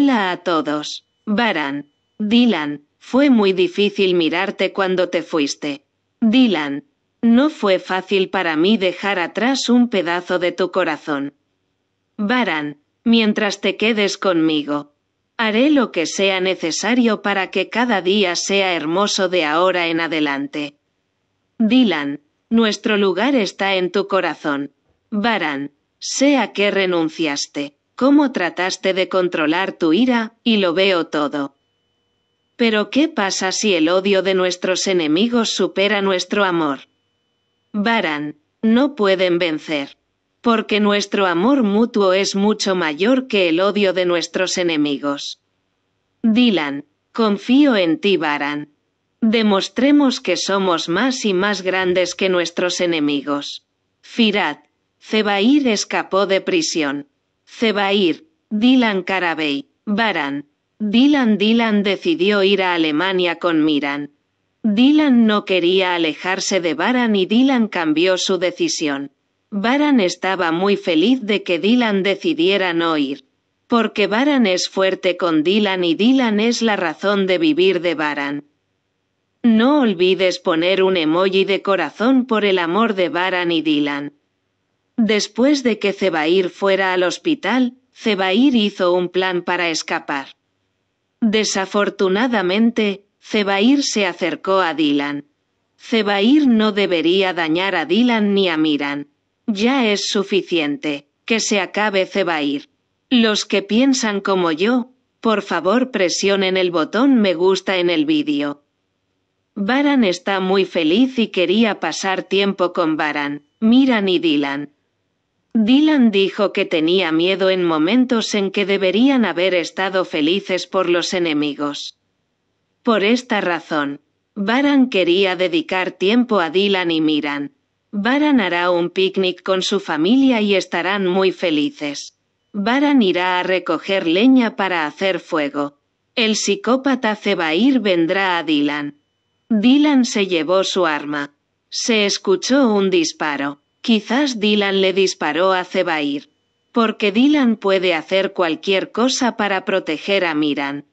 Hola a todos. Varan, Dylan, fue muy difícil mirarte cuando te fuiste. Dylan. No fue fácil para mí dejar atrás un pedazo de tu corazón. Baran. Mientras te quedes conmigo. Haré lo que sea necesario para que cada día sea hermoso de ahora en adelante. Dylan. Nuestro lugar está en tu corazón. Varan, Sé a qué renunciaste cómo trataste de controlar tu ira, y lo veo todo. Pero ¿qué pasa si el odio de nuestros enemigos supera nuestro amor? Varan, no pueden vencer. Porque nuestro amor mutuo es mucho mayor que el odio de nuestros enemigos. Dylan, confío en ti, Varan. Demostremos que somos más y más grandes que nuestros enemigos. Firat, Zebair escapó de prisión. Zebair, Dylan Carabey, Baran. Dylan Dylan decidió ir a Alemania con Miran. Dylan no quería alejarse de Baran y Dylan cambió su decisión. Baran estaba muy feliz de que Dylan decidiera no ir. Porque Baran es fuerte con Dylan y Dylan es la razón de vivir de Baran. No olvides poner un emoji de corazón por el amor de Baran y Dylan. Después de que Zebair fuera al hospital, Zebair hizo un plan para escapar. Desafortunadamente, Zebair se acercó a Dylan. Zebair no debería dañar a Dylan ni a Miran. Ya es suficiente, que se acabe Zebair. Los que piensan como yo, por favor presionen el botón me gusta en el vídeo. Baran está muy feliz y quería pasar tiempo con Baran, Miran y Dylan. Dylan dijo que tenía miedo en momentos en que deberían haber estado felices por los enemigos. Por esta razón, Baran quería dedicar tiempo a Dylan y Miran. Baran hará un picnic con su familia y estarán muy felices. Baran irá a recoger leña para hacer fuego. El psicópata Zebair vendrá a Dylan. Dylan se llevó su arma. Se escuchó un disparo. Quizás Dylan le disparó a Zebair. Porque Dylan puede hacer cualquier cosa para proteger a Miran,